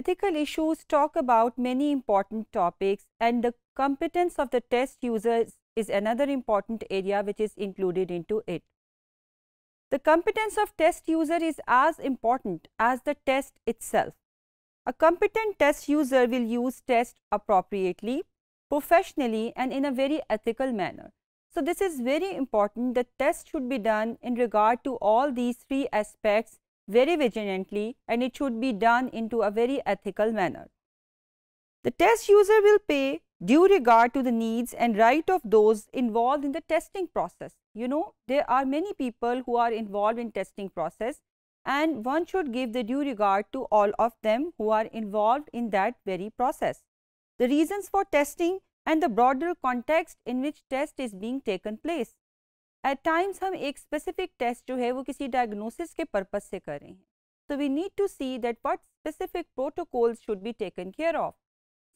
Ethical issues talk about many important topics and the competence of the test users is another important area which is included into it. The competence of test user is as important as the test itself. A competent test user will use test appropriately, professionally and in a very ethical manner. So, this is very important that test should be done in regard to all these three aspects very vigilantly and it should be done into a very ethical manner. The test user will pay due regard to the needs and right of those involved in the testing process. You know, there are many people who are involved in testing process and one should give the due regard to all of them who are involved in that very process. The reasons for testing and the broader context in which test is being taken place. At times हम एक specific test जो है वो किसी diagnosis के purpose से कर रहे हैं so we need to see that what specific protocols should be taken care of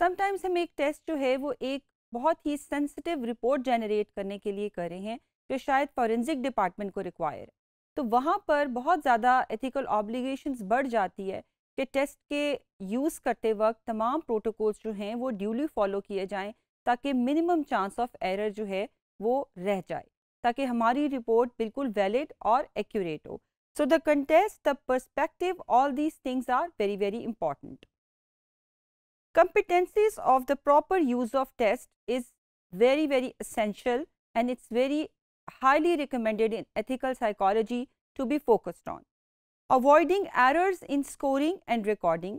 sometimes हम एक टेस्ट जो है वो एक बहुत ही सेंसिटिव रिपोर्ट जनरेट करने के लिए कर रहे हैं जो शायद फॉरेंसिक डिपार्टमेंट को रिक्वायर तो वहाँ पर बहुत ज़्यादा एथिकल ऑब्लिगेशंस बढ़ जाती है कि टेस्ट के यूज़ करते वक्त तमाम प्रोटोकॉल्स जो हैं वो ड्यूली फॉलो किए जाएं ताकि मिनिमम चांस ऑफ एरर जो है वो रह जाए ताकि हमारी report बिल्कुल valid valid accurate accurate. So the context the perspective, all these things are very, very important. competencies of the proper use of test is very very essential and it's very highly recommended in ethical psychology to be focused on avoiding errors in scoring and recording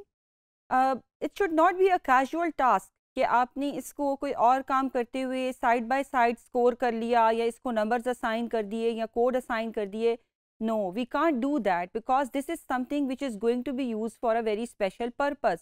uh, it should not be a casual task कि आपने इसको कोई और काम करते हुए side by side score कर लिया या इसको नंबर्स असाइन कर दिए या कोड असाइन कर दिए no we can't do that because this is something which is going to be use for a very special purpose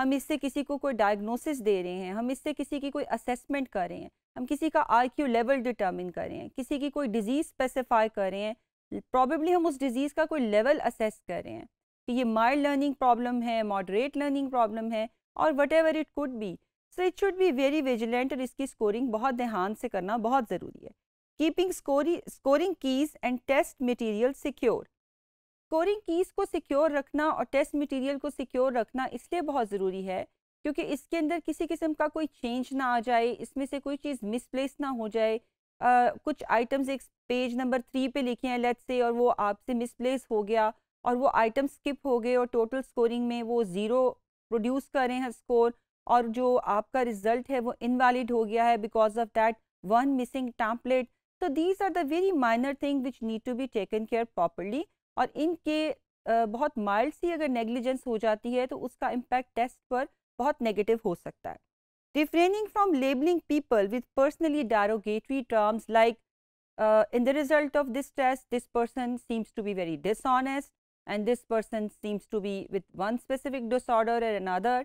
हम इससे किसी को कोई डायग्नोसिस दे रहे हैं हम इससे किसी की कोई असेसमेंट कर रहे हैं हम किसी का क्यू लेवल डिटर्मिन कर रहे हैं किसी की कोई डिजीज़ स्पेसिफाई कर रहे हैं प्रॉबेबली हम उस डिज़ीज़ का कोई लेवल असेस कर रहे हैं कि तो ये माइल्ड लर्निंग प्रॉब्लम है मॉडरेट लर्निंग प्रॉब्लम है और whatever it could be so it should be very vigilant और इसकी स्कोरिंग बहुत ध्यान से करना बहुत ज़रूरी है keeping scoring keys and test material secure scoring keys को सिक्योर रखना और टेस्ट मटेरियल को सिक्योर रखना इसलिए बहुत ज़रूरी है क्योंकि इसके अंदर किसी किस्म का कोई चेंज ना आ जाए इसमें से कोई चीज़ मिसप्लेस ना हो जाए आ, कुछ आइटम्स एक पेज नंबर थ्री पे लिखे हैं लेट्स से और वो आपसे मिसप्लेस हो गया और वो आइटम स्किप हो गए और टोटल स्कोरिंग में वो ज़ीरो प्रोड्यूस करें हैं स्कोर और जो आपका रिजल्ट है वो इनवैलिड हो गया है because of that one missing template तो these are the very minor thing which need to be taken care properly और इनके बहुत माइल्ड सी अगर नेग्लिजेंस हो जाती है तो उसका इम्पैक्ट टेस्ट पर बहुत नेगेटिव हो सकता है refraining from labelling people with personally derogatory terms like in the result of this test this person seems to be very dishonest and this person seems to be with one specific disorder and another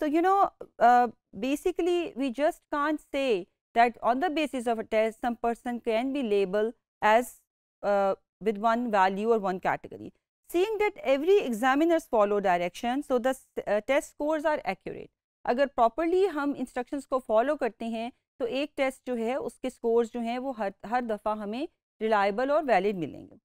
So, you know uh, basically we just can't say that on the basis of a test some person can be labeled as uh, with one value or one category. Seeing that every examiners follow direction, so the uh, test scores are accurate. अगर properly हम instructions को follow करते हैं तो एक test जो है उसके scores जो हैं वो हर हर दफ़ा हमें reliable और valid मिलेंगे.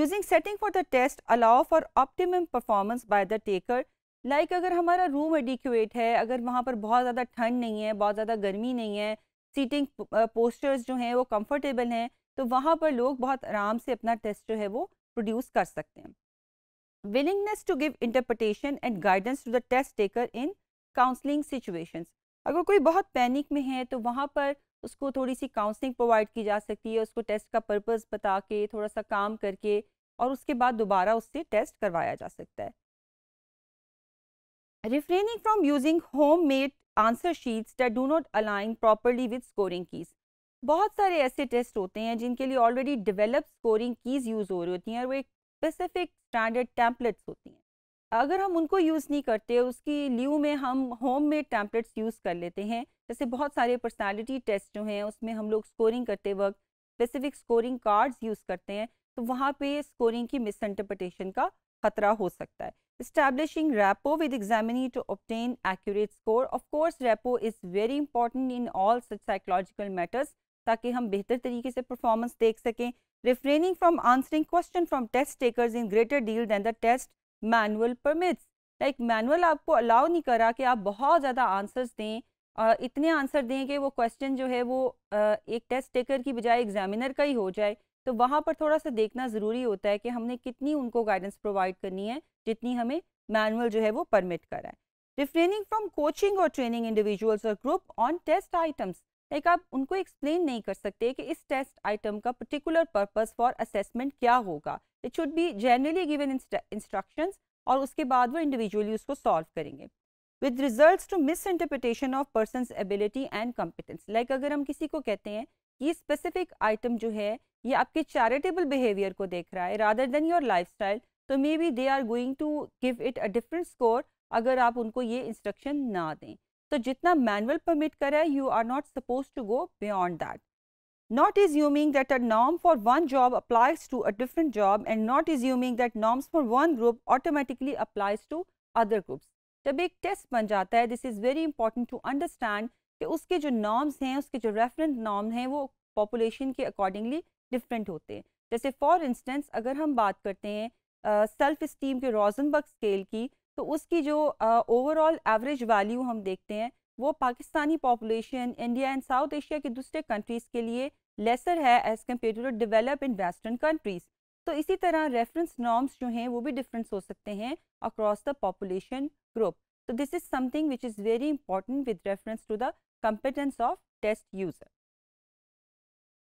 Using setting for the test allow for optimum performance by the taker like like अगर हमारा रूम एडिक्यूएट है अगर वहाँ पर बहुत ज़्यादा ठंड नहीं है बहुत ज़्यादा गर्मी नहीं है सीटिंग पोस्टर्स जो हैं वो कम्फर्टेबल हैं तो वहाँ पर लोग बहुत आराम से अपना टेस्ट जो है वो प्रोड्यूस कर सकते हैं willingness to give interpretation and guidance to the test taker in counselling situation अगर कोई बहुत पैनिक में है तो वहाँ पर उसको थोड़ी सी काउंसलिंग प्रोवाइड की जा सकती है उसको टेस्ट का पर्पज बता के थोड़ा सा काम करके और उसके बाद दोबारा उससे टेस्ट करवाया जा सकता है refraining from using homemade answer sheets that do not align properly with scoring keys बहुत सारे ऐसे टेस्ट होते हैं जिनके लिए already develop scoring keys use हो रही होती हैं और वो एक स्पेसिफिक स्टैंडर्ड टैम्पलेट्स होती हैं अगर हम उनको यूज़ नहीं करते उसकी ल्यू में हम होम मेड टैम्पलेट्स यूज़ कर लेते हैं जैसे बहुत सारे पर्सनैलिटी टेस्ट जो हैं उसमें हम लोग स्कोरिंग करते वक्त स्पेसिफिक स्कोरिंग कार्ड्स यूज़ करते हैं तो वहाँ पे स्कोरिंग की मिसइंटरप्रटेशन का ख़तरा हो सकता है establishing rapport with examinee to obtain accurate score of course rapport is very important in all such psychological matters taki hum behtar tarike se performance dekh सकें refraining from answering question from test takers in greater deal than the test manual permits like manual aapko allow nahi नहीं करा कि आप बहुत ज़्यादा answers दें और इतने आंसर दें कि वो क्वेश्चन जो है वो ek test taker ki bajaye examiner ka hi ho jaye तो वहाँ पर थोड़ा सा देखना ज़रूरी होता है कि हमने कितनी उनको गाइडेंस प्रोवाइड करनी है जितनी हमें मैनुअल जो है वो परमिट करा है रिफ्रेनिंग फ्रॉम कोचिंग और ट्रेनिंग इंडिविजुअल्स और group on test items like आप उनको एक्सप्लेन नहीं कर सकते कि इस टेस्ट आइटम का पर्टिकुलर पर्पस फॉर असेसमेंट क्या होगा it should be generally given instruction और उसके बाद वो इंडिविजुअली उसको सॉल्व करेंगे with result to misinterpretation of person ability and competence like अगर हम किसी को कहते हैं कि स्पेसिफिक आइटम जो है ये आपके चैरिटेबल बिहेवियर को देख रहा है rather than your lifestyle तो maybe they are going to give it a different score अगर आप उनको ये इंस्ट्रक्शन ना दें तो जितना मैनुअल परमिट करा है you are not supposed to go beyond that assuming that a norm for one job applies to a different job and not is assuming that norms for one group automatically applies to other groups जब एक test बन जाता है this is very important to understand कि उसके जो norms हैं उसके जो रेफरेंस नॉर्म हैं वो पॉपुलेशन के अकॉर्डिंगली डिफरेंट होते हैं जैसे फॉर इंस्टेंस अगर हम बात करते हैं सेल्फ इस्टीम के रोजनबर्ग स्केल की तो उसकी जो ओवरऑल एवरेज वैल्यू हम देखते हैं वो Pakistani population India and south Asia के दूसरे कंट्रीज़ के लिए लेसर है as compared to developed in western countries तो इसी तरह रेफरेंस नॉर्म्स जो हैं वो भी डिफरेंस हो सकते हैं अक्रॉस द पॉपुलेशन ग्रुप तो this is something which is very important with reference to the competence of test user